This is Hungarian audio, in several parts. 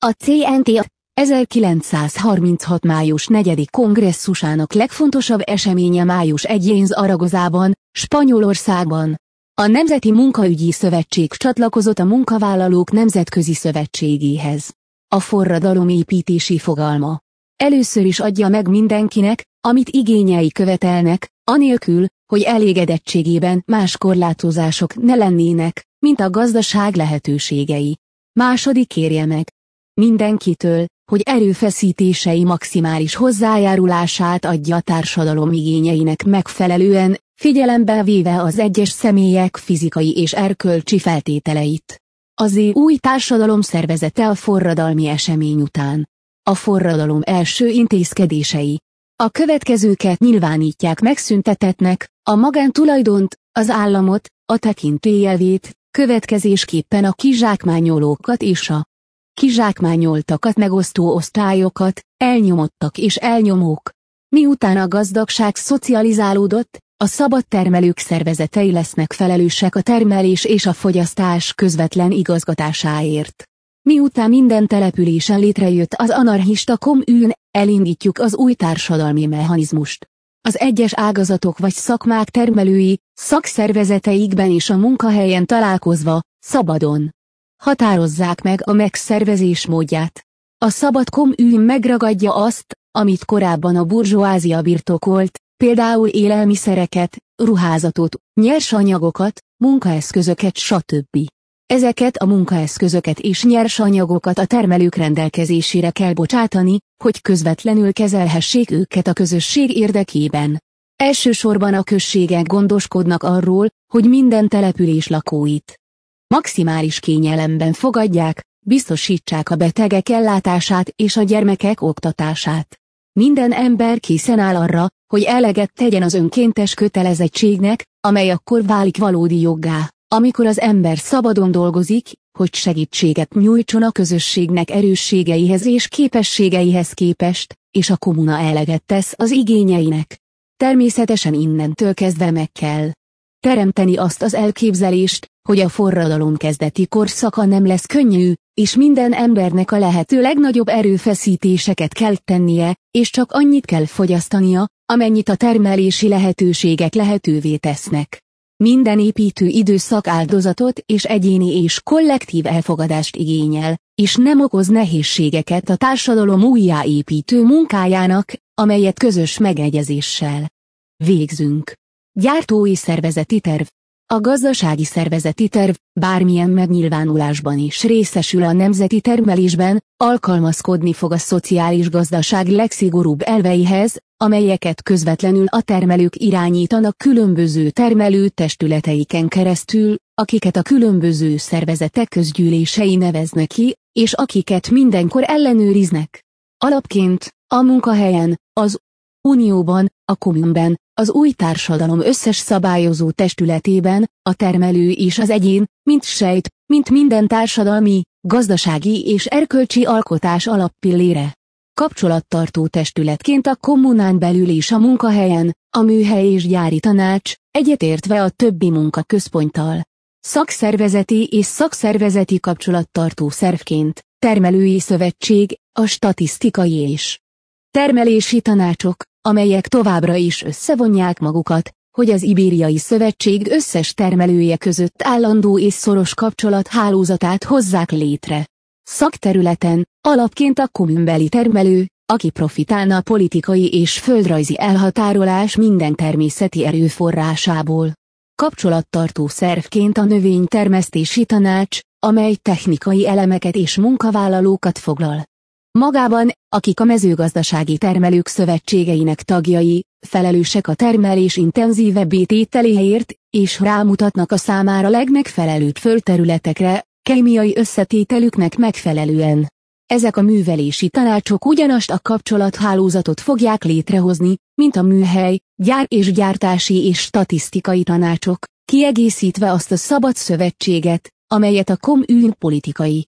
A CNT 1936. május 4. kongresszusának legfontosabb eseménye május 1-én Aragozában, Spanyolországban. A Nemzeti Munkaügyi Szövetség csatlakozott a Munkavállalók Nemzetközi Szövetségéhez. A forradalom építési fogalma. Először is adja meg mindenkinek, amit igényei követelnek, anélkül, hogy elégedettségében más korlátozások ne lennének, mint a gazdaság lehetőségei. Második kérje meg, mindenkitől, hogy erőfeszítései maximális hozzájárulását adja a társadalom igényeinek megfelelően, figyelembe véve az egyes személyek fizikai és erkölcsi feltételeit. Az új társadalom szervezete a forradalmi esemény után. A forradalom első intézkedései. A következőket nyilvánítják megszüntetetnek, a magántulajdont, az államot, a tekintélyelvét, következésképpen a kizsákmányolókat és a kizsákmányoltakat megosztó osztályokat, elnyomottak és elnyomók. Miután a gazdagság szocializálódott, a szabad termelők szervezetei lesznek felelősek a termelés és a fogyasztás közvetlen igazgatásáért. Miután minden településen létrejött az anarchista koműn, elindítjuk az új társadalmi mechanizmust. Az egyes ágazatok vagy szakmák termelői, szakszervezeteikben és a munkahelyen találkozva, szabadon, határozzák meg a megszervezés módját. A szabad komün megragadja azt, amit korábban a burzsóázia birtokolt, például élelmiszereket, ruházatot, nyersanyagokat, munkaeszközöket stb. Ezeket a munkaeszközöket és nyersanyagokat a termelők rendelkezésére kell bocsátani, hogy közvetlenül kezelhessék őket a közösség érdekében. Elsősorban a községek gondoskodnak arról, hogy minden település lakóit maximális kényelemben fogadják, biztosítsák a betegek ellátását és a gyermekek oktatását. Minden ember készen áll arra, hogy eleget tegyen az önkéntes kötelezettségnek, amely akkor válik valódi joggá, amikor az ember szabadon dolgozik, hogy segítséget nyújtson a közösségnek erősségeihez és képességeihez képest, és a komuna eleget tesz az igényeinek. Természetesen innentől kezdve meg kell teremteni azt az elképzelést, hogy a forradalom kezdeti korszaka nem lesz könnyű, és minden embernek a lehető legnagyobb erőfeszítéseket kell tennie, és csak annyit kell fogyasztania, amennyit a termelési lehetőségek lehetővé tesznek. Minden építő időszak áldozatot és egyéni és kollektív elfogadást igényel, és nem okoz nehézségeket a társadalom újjáépítő munkájának, amelyet közös megegyezéssel végzünk. Gyártói szervezeti terv a gazdasági szervezeti terv, bármilyen megnyilvánulásban is részesül a nemzeti termelésben, alkalmazkodni fog a szociális gazdaság legszigorúbb elveihez, amelyeket közvetlenül a termelők irányítanak különböző termelő testületeiken keresztül, akiket a különböző szervezetek közgyűlései neveznek ki, és akiket mindenkor ellenőriznek. Alapként, a munkahelyen, az Unióban, a kommunben, az új társadalom összes szabályozó testületében, a termelő és az egyén, mint sejt, mint minden társadalmi, gazdasági és erkölcsi alkotás alappillére. Kapcsolattartó testületként a kommunán belül és a munkahelyen, a műhely és gyári tanács, egyetértve a többi munkaközponttal. Szakszervezeti és szakszervezeti kapcsolattartó szervként, termelői szövetség, a statisztikai és termelési tanácsok, amelyek továbbra is összevonják magukat, hogy az Ibériai Szövetség összes termelője között állandó és szoros kapcsolat hálózatát hozzák létre. Szakterületen, alapként a kommunbeli termelő, aki profitálna a politikai és földrajzi elhatárolás minden természeti erőforrásából. Kapcsolattartó szervként a növénytermesztési tanács, amely technikai elemeket és munkavállalókat foglal Magában, akik a mezőgazdasági termelők szövetségeinek tagjai, felelősek a termelés intenzívebb ételéért, és rámutatnak a számára legmegfelelőbb földterületekre, kémiai összetételüknek megfelelően. Ezek a művelési tanácsok ugyanazt a kapcsolathálózatot fogják létrehozni, mint a műhely, gyár és gyártási és statisztikai tanácsok, kiegészítve azt a szabad szövetséget, amelyet a koműn politikai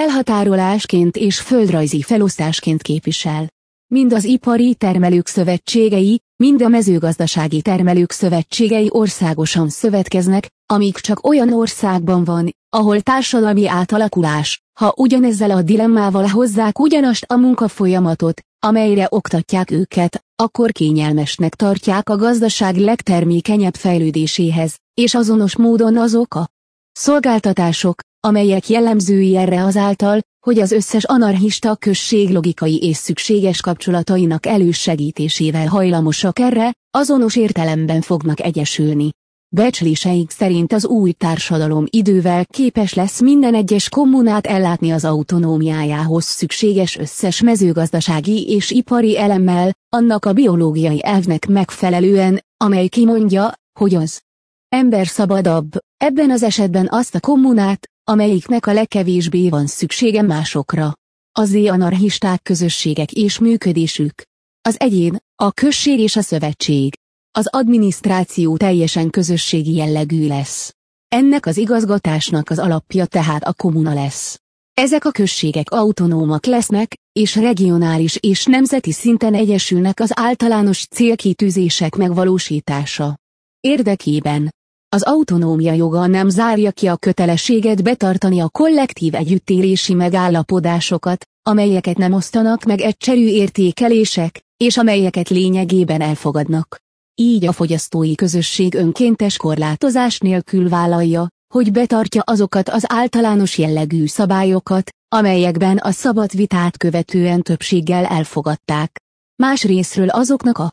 elhatárolásként és földrajzi felosztásként képvisel. Mind az ipari termelők szövetségei, mind a mezőgazdasági termelők szövetségei országosan szövetkeznek, amíg csak olyan országban van, ahol társadalmi átalakulás, ha ugyanezzel a dilemmával hozzák ugyanast a munkafolyamatot, amelyre oktatják őket, akkor kényelmesnek tartják a gazdaság legtermékenyebb fejlődéséhez, és azonos módon azok a szolgáltatások, amelyek jellemzői erre azáltal, hogy az összes anarchista község logikai és szükséges kapcsolatainak elősegítésével hajlamosak erre, azonos értelemben fognak egyesülni. Becsléseik szerint az új társadalom idővel képes lesz minden egyes kommunát ellátni az autonómiájához szükséges összes mezőgazdasági és ipari elemmel, annak a biológiai elvnek megfelelően, amely kimondja, hogy az ember szabadabb, ebben az esetben azt a kommunát, amelyiknek a legkevésbé van szüksége másokra. Azé anarchisták közösségek és működésük. Az egyén, a község és a szövetség. Az adminisztráció teljesen közösségi jellegű lesz. Ennek az igazgatásnak az alapja tehát a kommuna lesz. Ezek a községek autonómak lesznek, és regionális és nemzeti szinten egyesülnek az általános célkitűzések megvalósítása érdekében, az autonómia joga nem zárja ki a kötelességet betartani a kollektív együttélési megállapodásokat, amelyeket nem osztanak meg egyszerű értékelések, és amelyeket lényegében elfogadnak. Így a fogyasztói közösség önkéntes korlátozás nélkül vállalja, hogy betartja azokat az általános jellegű szabályokat, amelyekben a szabad vitát követően többséggel elfogadták. Más részről azoknak a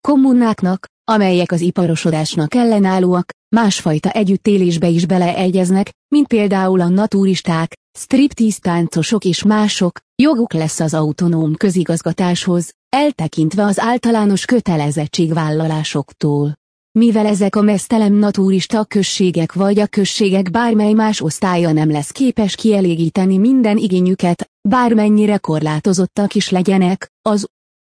kommunáknak, amelyek az iparosodásnak ellenállóak, másfajta együttélésbe is beleegyeznek, mint például a naturisták, striptease táncosok és mások, joguk lesz az autonóm közigazgatáshoz, eltekintve az általános kötelezettségvállalásoktól. Mivel ezek a mesztelem naturista községek vagy a községek bármely más osztálya nem lesz képes kielégíteni minden igényüket, bármennyire korlátozottak is legyenek, az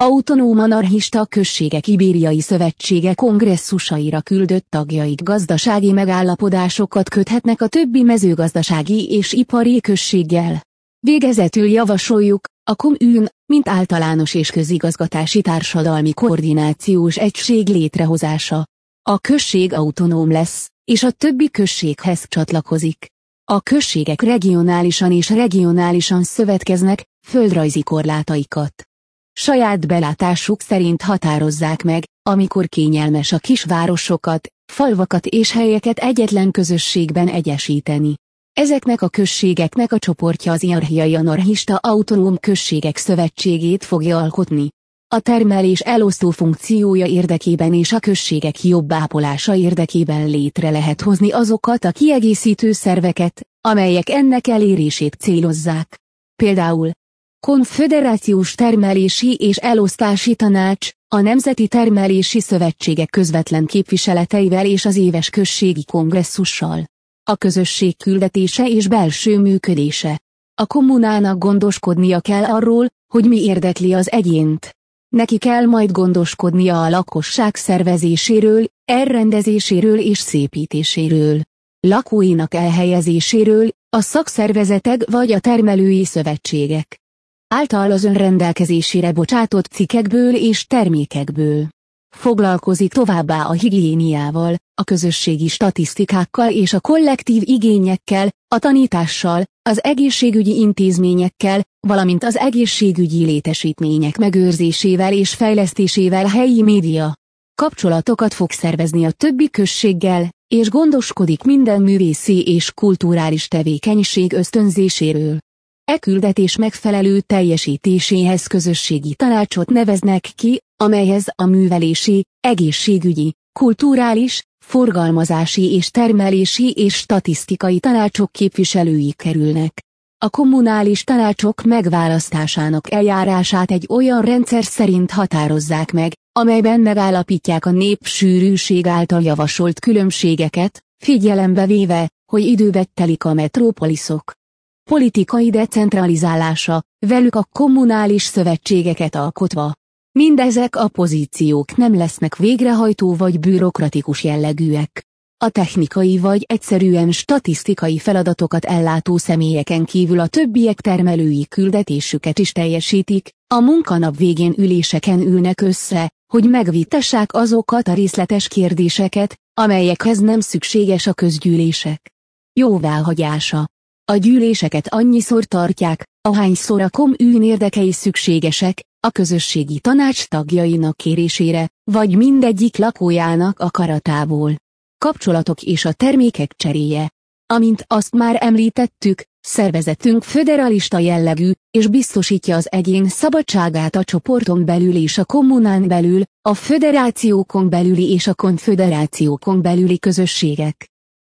Autonóm anarchista községek Ibériai Szövetsége kongresszusaira küldött tagjaik gazdasági megállapodásokat köthetnek a többi mezőgazdasági és ipari községgel. Végezetül javasoljuk, a komün, mint általános és közigazgatási társadalmi koordinációs egység létrehozása. A község autonóm lesz, és a többi községhez csatlakozik. A községek regionálisan és regionálisan szövetkeznek, földrajzi korlátaikat Saját belátásuk szerint határozzák meg, amikor kényelmes a kisvárosokat, falvakat és helyeket egyetlen közösségben egyesíteni. Ezeknek a községeknek a csoportja az Iarhiai Anarchista Autonóm Községek Szövetségét fogja alkotni. A termelés elosztó funkciója érdekében és a községek jobb ápolása érdekében létre lehet hozni azokat a kiegészítő szerveket, amelyek ennek elérését célozzák. Például, Konföderációs Termelési és Elosztási Tanács, a Nemzeti Termelési Szövetségek közvetlen képviseleteivel és az éves községi kongresszussal. A közösség küldetése és belső működése. A kommunának gondoskodnia kell arról, hogy mi érdekli az egyént. Neki kell majd gondoskodnia a lakosság szervezéséről, elrendezéséről és szépítéséről. Lakóinak elhelyezéséről, a szakszervezetek vagy a termelői szövetségek által az önrendelkezésére bocsátott cikkekből és termékekből. Foglalkozik továbbá a higiéniával, a közösségi statisztikákkal és a kollektív igényekkel, a tanítással, az egészségügyi intézményekkel, valamint az egészségügyi létesítmények megőrzésével és fejlesztésével helyi média. Kapcsolatokat fog szervezni a többi községgel, és gondoskodik minden művészi és kulturális tevékenység ösztönzéséről. E küldetés megfelelő teljesítéséhez közösségi tanácsot neveznek ki, amelyhez a művelési, egészségügyi, kulturális, forgalmazási és termelési és statisztikai tanácsok képviselői kerülnek. A kommunális tanácsok megválasztásának eljárását egy olyan rendszer szerint határozzák meg, amelyben megállapítják a népsűrűség által javasolt különbségeket, figyelembe véve, hogy időbe telik a metropoliszok, politikai decentralizálása, velük a kommunális szövetségeket alkotva. Mindezek a pozíciók nem lesznek végrehajtó vagy bürokratikus jellegűek. A technikai vagy egyszerűen statisztikai feladatokat ellátó személyeken kívül a többiek termelői küldetésüket is teljesítik, a munkanap végén üléseken ülnek össze, hogy megvitassák azokat a részletes kérdéseket, amelyekhez nem szükséges a közgyűlések jóváhagyása. A gyűléseket annyiszor tartják, ahányszor a koműn érdekei szükségesek, a közösségi tanács tagjainak kérésére, vagy mindegyik lakójának akaratából. Kapcsolatok és a termékek cseréje. Amint azt már említettük, szervezetünk föderalista jellegű, és biztosítja az egyén szabadságát a csoporton belül és a kommunán belül, a föderációkon belüli és a konföderációkon belüli közösségek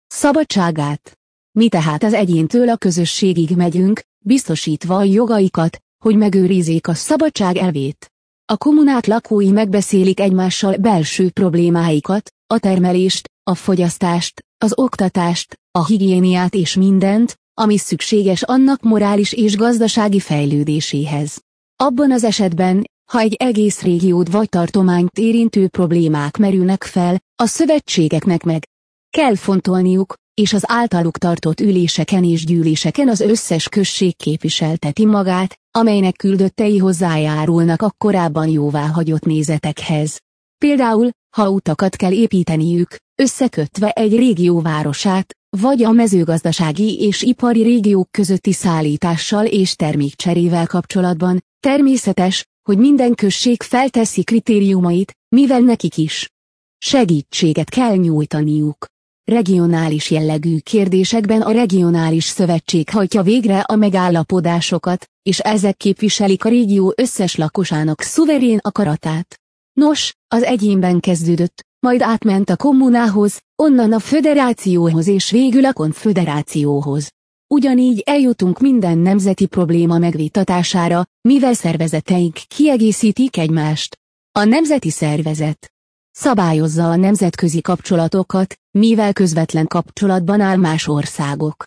szabadságát. Mi tehát az egyéntől a közösségig megyünk, biztosítva a jogaikat, hogy megőrizzék a szabadság elvét. A kommunák lakói megbeszélik egymással belső problémáikat, a termelést, a fogyasztást, az oktatást, a higiéniát és mindent, ami szükséges annak morális és gazdasági fejlődéséhez. Abban az esetben, ha egy egész régiót vagy tartományt érintő problémák merülnek fel, a szövetségeknek meg kell fontolniuk, és az általuk tartott üléseken és gyűléseken az összes község képviselteti magát, amelynek küldöttei hozzájárulnak a korábban jóváhagyott nézetekhez. Például, ha utakat kell építeniük, összekötve egy régió városát, vagy a mezőgazdasági és ipari régiók közötti szállítással és termékcserével kapcsolatban, természetes, hogy minden község felteszi kritériumait, mivel nekik is segítséget kell nyújtaniuk. Regionális jellegű kérdésekben a regionális szövetség hajtja végre a megállapodásokat, és ezek képviselik a régió összes lakosának szuverén akaratát. Nos, az egyénben kezdődött, majd átment a kommunához, onnan a föderációhoz és végül a konföderációhoz. Ugyanígy eljutunk minden nemzeti probléma megvitatására, mivel szervezeteink kiegészítik egymást. A nemzeti szervezet Szabályozza a nemzetközi kapcsolatokat, mivel közvetlen kapcsolatban áll más országok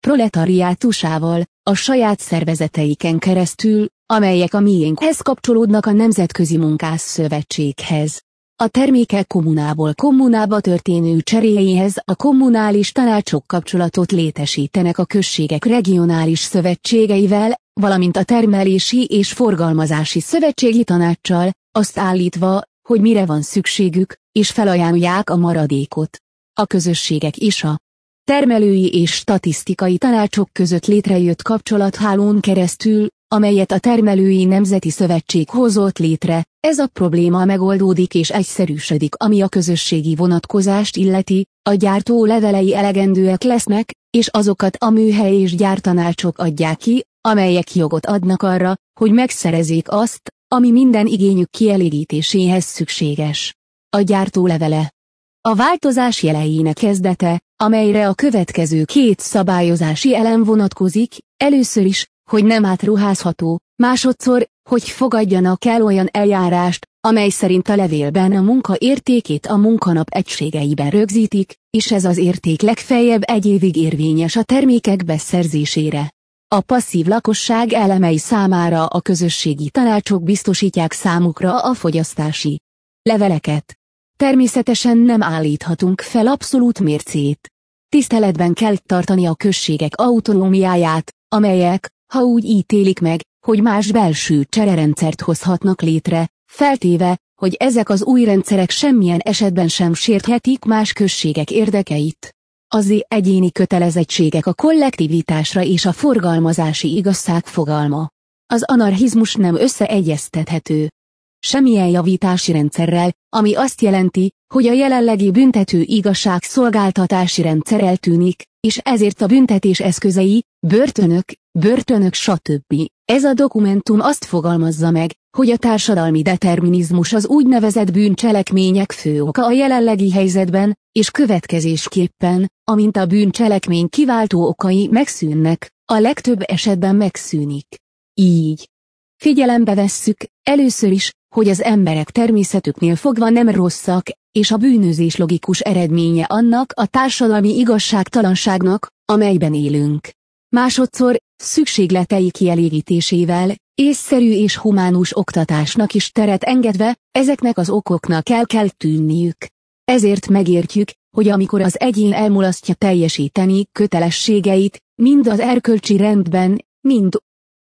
proletariátusával, a saját szervezeteiken keresztül, amelyek a miénkhez kapcsolódnak a Nemzetközi Munkás Szövetséghez. A termékek kommunából kommunába történő cseréjéhez a kommunális tanácsok kapcsolatot létesítenek a községek regionális szövetségeivel, valamint a termelési és forgalmazási szövetségi tanácssal, azt állítva, hogy mire van szükségük, és felajánlják a maradékot. A közösségek is. a termelői és statisztikai tanácsok között létrejött kapcsolathálón keresztül, amelyet a Termelői Nemzeti Szövetség hozott létre, ez a probléma megoldódik és egyszerűsödik, ami a közösségi vonatkozást illeti, a gyártó levelei elegendőek lesznek, és azokat a műhely és gyártanácsok adják ki, amelyek jogot adnak arra, hogy megszerezzék azt, ami minden igényük kielégítéséhez szükséges. A gyártó levele. A változás jeleinek kezdete, amelyre a következő két szabályozási elem vonatkozik, először is, hogy nem átruházható, másodszor, hogy fogadjanak el olyan eljárást, amely szerint a levélben a munka értékét a munkanap egységeiben rögzítik, és ez az érték legfeljebb egy évig érvényes a termékek beszerzésére. A passzív lakosság elemei számára a közösségi tanácsok biztosítják számukra a fogyasztási leveleket. Természetesen nem állíthatunk fel abszolút mércét. Tiszteletben kell tartani a községek autonómiáját, amelyek, ha úgy ítélik meg, hogy más belső csererendszert hozhatnak létre, feltéve, hogy ezek az új rendszerek semmilyen esetben sem sérthetik más községek érdekeit. Az egyéni kötelezettségek a kollektivitásra és a forgalmazási igazság fogalma. Az anarchizmus nem összeegyeztethető. Semmilyen javítási rendszerrel, ami azt jelenti, hogy a jelenlegi büntető szolgáltatási rendszer eltűnik, és ezért a büntetés eszközei, börtönök, börtönök stb. Ez a dokumentum azt fogalmazza meg, hogy a társadalmi determinizmus az úgynevezett bűncselekmények fő oka a jelenlegi helyzetben, és következésképpen, amint a bűncselekmény kiváltó okai megszűnnek, a legtöbb esetben megszűnik. Így. Figyelembe vesszük, először is, hogy az emberek természetüknél fogva nem rosszak, és a bűnözés logikus eredménye annak a társadalmi igazságtalanságnak, amelyben élünk másodszor szükségletei kielégítésével, észszerű és humánus oktatásnak is teret engedve, ezeknek az okoknak el kell tűnniük. Ezért megértjük, hogy amikor az egyén elmulasztja teljesíteni kötelességeit, mind az erkölcsi rendben, mind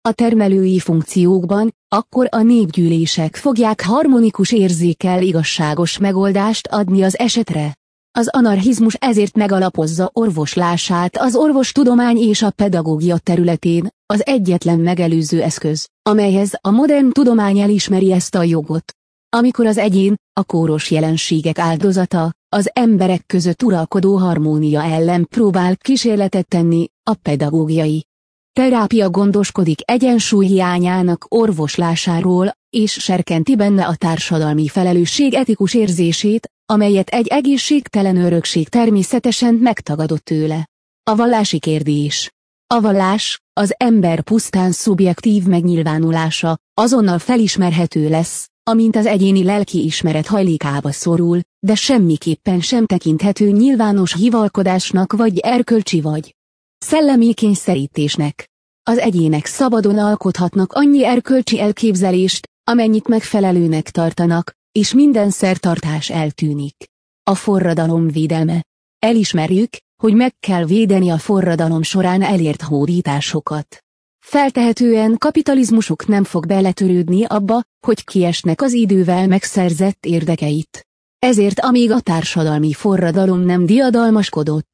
a termelői funkciókban, akkor a népgyűlések fogják harmonikus érzékel igazságos megoldást adni az esetre. Az anarchizmus ezért megalapozza orvoslását az orvostudomány és a pedagógia területén, az egyetlen megelőző eszköz, amelyhez a modern tudomány elismeri ezt a jogot. Amikor az egyén, a kóros jelenségek áldozata, az emberek között uralkodó harmónia ellen próbál kísérletet tenni, a pedagógiai terápia gondoskodik egyensúly hiányának orvoslásáról, és serkenti benne a társadalmi felelősség etikus érzését, amelyet egy egészségtelen örökség természetesen megtagadott tőle. A vallási kérdés. A vallás, az ember pusztán szubjektív megnyilvánulása, azonnal felismerhető lesz, amint az egyéni lelki ismeret hajlékába szorul, de semmiképpen sem tekinthető nyilvános hivalkodásnak vagy erkölcsi vagy szellemi kényszerítésnek. Az egyének szabadon alkothatnak annyi erkölcsi elképzelést, amennyit megfelelőnek tartanak, és minden szertartás eltűnik. A forradalom védelme. Elismerjük, hogy meg kell védeni a forradalom során elért hódításokat. Feltehetően kapitalizmusuk nem fog beletörődni abba, hogy kiesnek az idővel megszerzett érdekeit. Ezért amíg a társadalmi forradalom nem diadalmaskodott,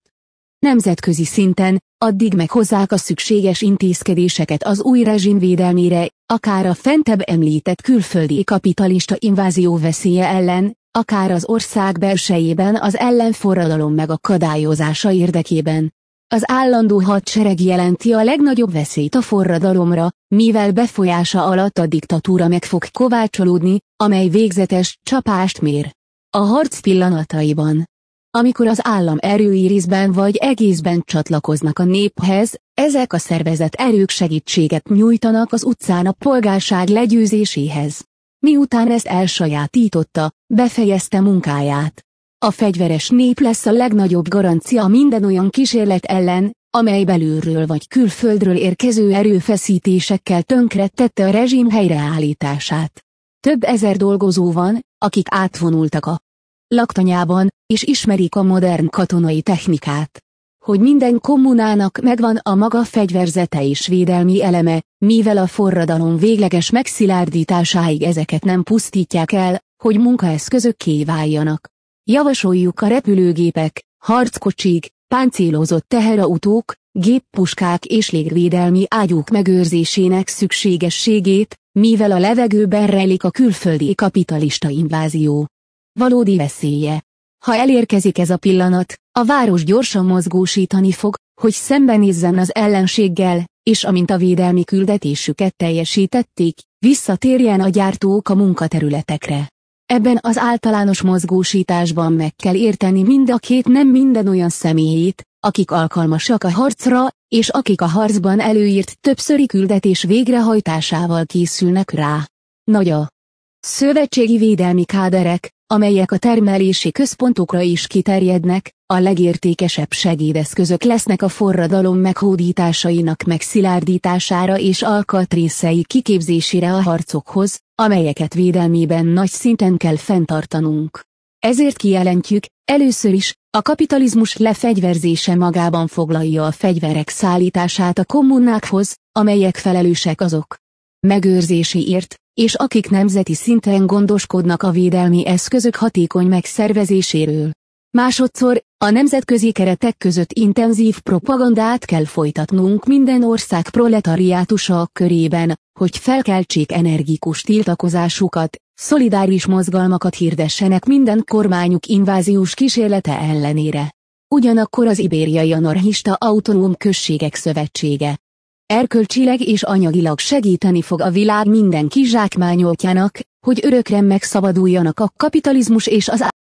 Nemzetközi szinten, addig meghozzák a szükséges intézkedéseket az új rezsim védelmére, akár a fentebb említett külföldi kapitalista invázió veszélye ellen, akár az ország belsejében az ellenforradalom megakadályozása érdekében. Az állandó hadsereg jelenti a legnagyobb veszélyt a forradalomra, mivel befolyása alatt a diktatúra meg fog kovácsolódni, amely végzetes csapást mér. A harc pillanataiban amikor az állam erői részben vagy egészben csatlakoznak a néphez, ezek a szervezet erők segítséget nyújtanak az utcán a polgárság legyőzéséhez. Miután ezt elsajátította, befejezte munkáját. A fegyveres nép lesz a legnagyobb garancia minden olyan kísérlet ellen, amely belülről vagy külföldről érkező erőfeszítésekkel tette a rezsim helyreállítását. Több ezer dolgozó van, akik átvonultak a laktanyában, és ismerik a modern katonai technikát. Hogy minden kommunának megvan a maga fegyverzete és védelmi eleme, mivel a forradalom végleges megszilárdításáig ezeket nem pusztítják el, hogy munkaeszközökké váljanak. Javasoljuk a repülőgépek, harckocsik, páncélozott teherautók, géppuskák és légvédelmi ágyúk megőrzésének szükségességét, mivel a levegőben rejlik a külföldi kapitalista invázió valódi veszélye. Ha elérkezik ez a pillanat, a város gyorsan mozgósítani fog, hogy szembenézzen az ellenséggel, és amint a védelmi küldetésüket teljesítették, visszatérjen a gyártók a munkaterületekre. Ebben az általános mozgósításban meg kell érteni mind a két nem minden olyan személyét, akik alkalmasak a harcra, és akik a harcban előírt többszöri küldetés végrehajtásával készülnek rá. Nagy a szövetségi védelmi káderek, amelyek a termelési központokra is kiterjednek, a legértékesebb segédeszközök lesznek a forradalom meghódításainak megszilárdítására és alkatrészei kiképzésére a harcokhoz, amelyeket védelmében nagy szinten kell fenntartanunk. Ezért kijelentjük, először is, a kapitalizmus lefegyverzése magában foglalja a fegyverek szállítását a kommunákhoz, amelyek felelősek azok megőrzéséért, és akik nemzeti szinten gondoskodnak a védelmi eszközök hatékony megszervezéséről. Másodszor, a nemzetközi keretek között intenzív propagandát kell folytatnunk minden ország proletariátusa körében, hogy felkeltsék energikus tiltakozásukat, szolidáris mozgalmakat hirdessenek minden kormányuk inváziós kísérlete ellenére. Ugyanakkor az ibériai anarchista autonóm községek szövetsége, erkölcsileg és anyagilag segíteni fog a világ minden kizsákmányoltjának, hogy örökre megszabaduljanak a kapitalizmus és az